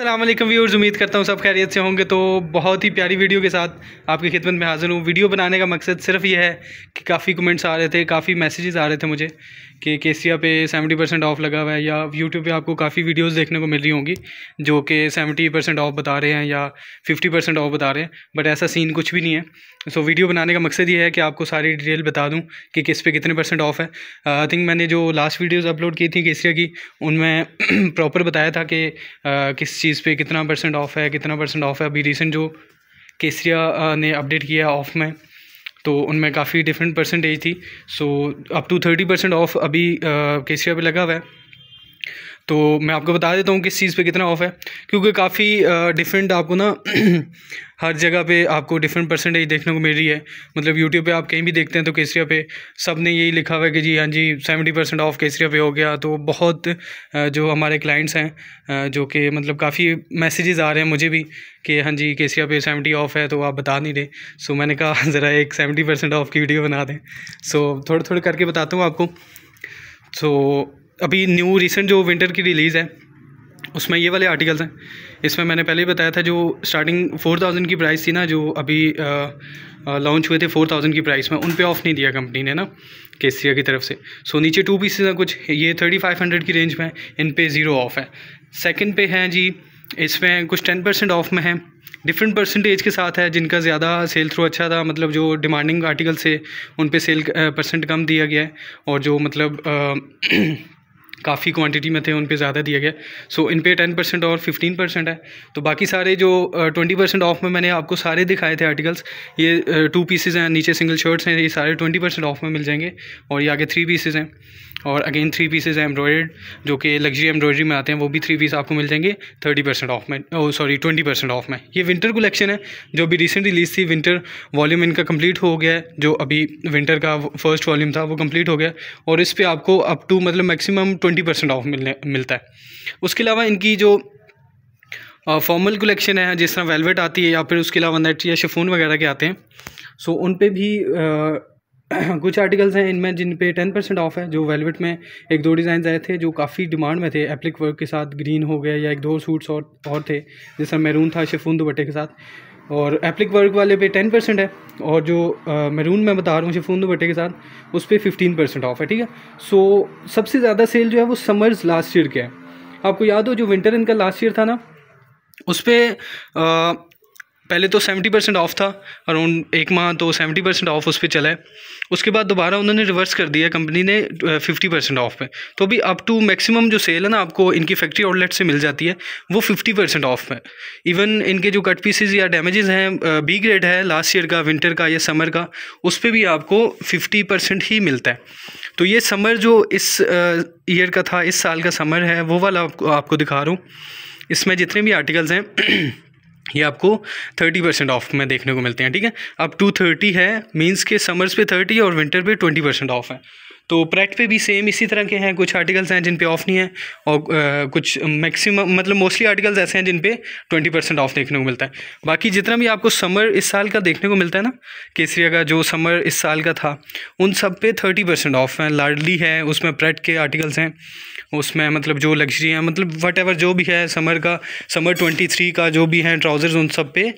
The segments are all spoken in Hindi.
अल्लाम व्यवर्स उम्मीद करता हूँ सब खैरियत से होंगे तो बहुत ही प्यारी वीडियो के साथ आपकी खिदमत में हाज़िर हूँ वीडियो बनाने का मकसद सिर्फ ये है कि काफ़ी कमेंट्स आ रहे थे काफ़ी मैसेजेस आ रहे थे मुझे कि केसिया पे 70 परसेंट ऑफ लगा हुआ है या यूट्यूब पे आपको काफ़ी वीडियोस देखने को मिल रही होंगी जो कि 70 परसेंट ऑफ बता रहे हैं या 50 परसेंट ऑफ बता रहे हैं बट ऐसा सीन कुछ भी नहीं है सो so, वीडियो बनाने का मकसद ये है कि आपको सारी डिटेल बता दूँ कि किस पे कितने परसेंट ऑफ है आई uh, थिंक मैंने जो लास्ट वीडियोज़ अपलोड की थी केसिया की उनमें प्रॉपर बताया था कि uh, किस चीज़ पे कितना परसेंट ऑफ़ है कितना परसेंट ऑफ़ है अभी रिसेंट जो केसरिया ने अपडेट किया ऑफ़ में तो उनमें काफ़ी डिफरेंट परसेंटेज थी so up to thirty percent off अभी केसरिया पे लगा हुआ है तो मैं आपको बता देता हूँ किस चीज़ पे कितना ऑफ़ है क्योंकि काफ़ी डिफरेंट आपको ना हर जगह पे आपको डिफरेंट परसेंटेज देखने को मिल रही है मतलब यूट्यूब पे आप कहीं भी देखते हैं तो केसरिया पे सब ने यही लिखा हुआ है कि जी हाँ जी सेवेंटी परसेंट ऑफ केसरिया पे हो गया तो बहुत जो हमारे क्लाइंट्स हैं जो कि मतलब काफ़ी मैसेजेस आ रहे हैं मुझे भी कि हाँ जी केसरिया पे सेवेंटी ऑफ है तो आप बता नहीं रहे सो मैंने कहा हाँ, ज़रा एक सेवेंटी परसेंट ऑफ की वीडियो बना दें सो थोड़े थोड़े करके बताता हूँ आपको सो अभी न्यू रिसेंट जो विंटर की रिलीज़ है उसमें ये वाले आर्टिकल्स हैं इसमें मैंने पहले ही बताया था जो स्टार्टिंग फोर थाउजेंड की प्राइस थी ना जो अभी लॉन्च हुए थे फोर थाउजेंड की प्राइस में उन पे ऑफ नहीं दिया कंपनी ने ना केसिया की तरफ से सो नीचे टू पीसेज हैं कुछ ये थर्टी फाइव हंड्रेड की रेंज में इन पे ज़ीरो ऑफ है सेकंड पे हैं जी इसमें कुछ टेन परसेंट ऑफ में है डिफरेंट परसेंटेज के साथ है जिनका ज़्यादा सेल थ्रू अच्छा था मतलब जो डिमांडिंग आर्टिकल से उन पर सेल परसेंट कम दिया गया है और जो मतलब आ, काफ़ी क्वांटिटी में थे उन पे ज़्यादा दिया गया सो so, इन पे टेन परसेंट और फिफ्टीन परसेंट है तो बाकी सारे जो ट्वेंटी परसेंट ऑफ में मैंने आपको सारे दिखाए थे आर्टिकल्स ये टू पीसेज हैं नीचे सिंगल शर्ट्स हैं ये सारे ट्वेंटी परसेंट ऑफ में मिल जाएंगे और ये आगे थ्री पीसेज हैं और अगेन थ्री पीसेज हैं एम्ब्रॉयड जो कि लग्जरी एम्ब्रॉयडरी में आते हैं वो भी थ्री पीस आपको मिल जाएंगे थर्टी परसेंट ऑफ में सॉरी ट्वेंटी परसेंट ऑफ में ये विंटर कलेक्शन है जो अभी रिसेंट रिलीज थी विंटर वॉल्यूम इनका कंप्लीट हो गया है जो अभी विंटर का फर्स्ट वॉल्यूम था वो कंप्लीट हो गया और इस पर आपको अप टू मतलब मैक्सिमम ट्वेंटी परसेंट ऑफ मिलने मिलता है उसके अलावा इनकी जो फॉर्मल कलेक्शन है जिस तरह वेलवेट आती है या फिर उसके अलावा नेट या शेफोन वगैरह के आते हैं सो उन पर भी आ, कुछ आर्टिकल्स हैं इनमें जिन पे टेन परसेंट ऑफ है जो वेलवेट में एक दो डिज़ाइन आए थे जो काफ़ी डिमांड में थे एप्लिक वर्क के साथ ग्रीन हो गया या एक दो सूट्स और और थे तरह मैरून था शेफून दुपट्टे के साथ और एप्लिक वर्क वाले पे टेन परसेंट है और जो मैरून मैं बता रहा हूँ शिफोन दुपट्टे के साथ उस पर फिफ्टीन परसेंट ऑफ है ठीक है सो सबसे ज़्यादा सेल जो है वो समर्स लास्ट ईयर के हैं आपको याद हो जो विंटर इनका लास्ट ईयर था ना उस पर पहले तो सेवेंटी परसेंट ऑफ था अराउंड एक माह तो सेवेंटी परसेंट ऑफ उस पर चला है उसके बाद दोबारा उन्होंने रिवर्स कर दिया कंपनी ने फिफ्टी परसेंट ऑफ पे तो अभी अप टू मैक्सिमम जो सेल है ना आपको इनकी फैक्ट्री आउटलेट से मिल जाती है वो फिफ्टी परसेंट ऑफ में इवन इनके जो कट पीसेज या डैमेज हैं बी ग्रेड है लास्ट ईयर का विंटर का या समर का उस पर भी आपको फिफ्टी परसेंट ही मिलता है तो ये समर जो इस ईयर का था इस साल का समर है वो वाला आपको आपको दिखा रहा हूँ इसमें जितने भी आर्टिकल्स हैं ये आपको थर्टी परसेंट ऑफ में देखने को मिलते हैं ठीक है अब टू थर्टी है मीन्स के समर्स पे थर्टी और विंटर पे ट्वेंटी परसेंट ऑफ है तो प्रेट पे भी सेम इसी तरह के हैं कुछ आर्टिकल्स हैं जिन पे ऑफ नहीं है और आ, कुछ मैक्सिमम मतलब मोस्टली आर्टिकल्स ऐसे हैं जिन पे ट्वेंटी परसेंट ऑफ देखने को मिलता है बाकी जितना भी आपको समर इस साल का देखने को मिलता है ना केसरिया का जो समर इस साल का था उन सब पे थर्टी परसेंट ऑफ है लार्डली है उसमें प्रेट के आर्टिकल्स हैं उसमें मतलब जो लग्जरी हैं मतलब वट जो भी है समर का समर ट्वेंटी थ्री का जो भी हैं ट्राउज़र्स उन सब पे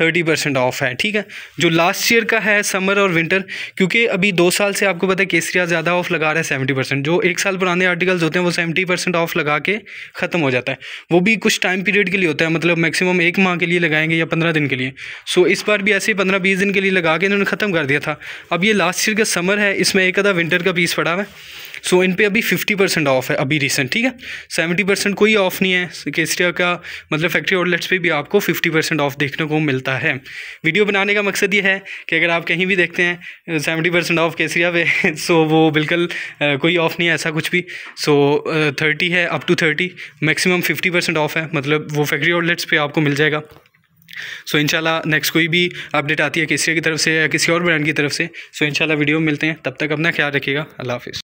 थर्टी परसेंट ऑफ है ठीक है जो लास्ट ईयर का है समर और विंटर क्योंकि अभी दो साल से आपको पता है केसरिया ज़्यादा ऑफ लगा रहा है सेवेंटी परसेंट जो एक साल पुराने आर्टिकल्स होते हैं वो सेवेंटी परसेंट ऑफ लगा के ख़त्म हो जाता है वो भी कुछ टाइम पीरियड के लिए होता है मतलब मैक्सिमम एक माह के लिए लगाएंगे या पंद्रह दिन के लिए सो इस बार भी ऐसे ही पंद्रह बीस दिन के लिए लगा के इन्होंने ख़त्म कर दिया था अब ये लास्ट ईयर का समर है इसमें एक आधा विंटर का पीस पड़ा हुआ है सो इन पर अभी फिफ्टी परसेंट ऑफ है अभी रिसेंट ठीक है सेवेंटी परसेंट कोई ऑफ नहीं है केसरिया का मतलब फैक्ट्री आउटलेट्स पे भी आपको फिफ्टी परसेंट ऑफ देखने को मिलता है वीडियो बनाने का मकसद ये है कि अगर आप कहीं भी देखते हैं सेवेंटी परसेंट ऑफ केसरिया पे सो वो बिल्कुल कोई ऑफ नहीं है ऐसा कुछ भी सो थर्टी है up to thirty maximum fifty percent off है मतलब वो फैक्ट्री आउटलेट्स पर आपको मिल जाएगा सो इंशाल्लाह नेक्स्ट कोई भी अपडेट आती है केसरिया की तरफ से या किसी और ब्रांड की तरफ से सो इंशाल्लाह वीडियो में मिलते हैं तब तक अपना ख्याल रखिएगा अल्लाह हाफिज़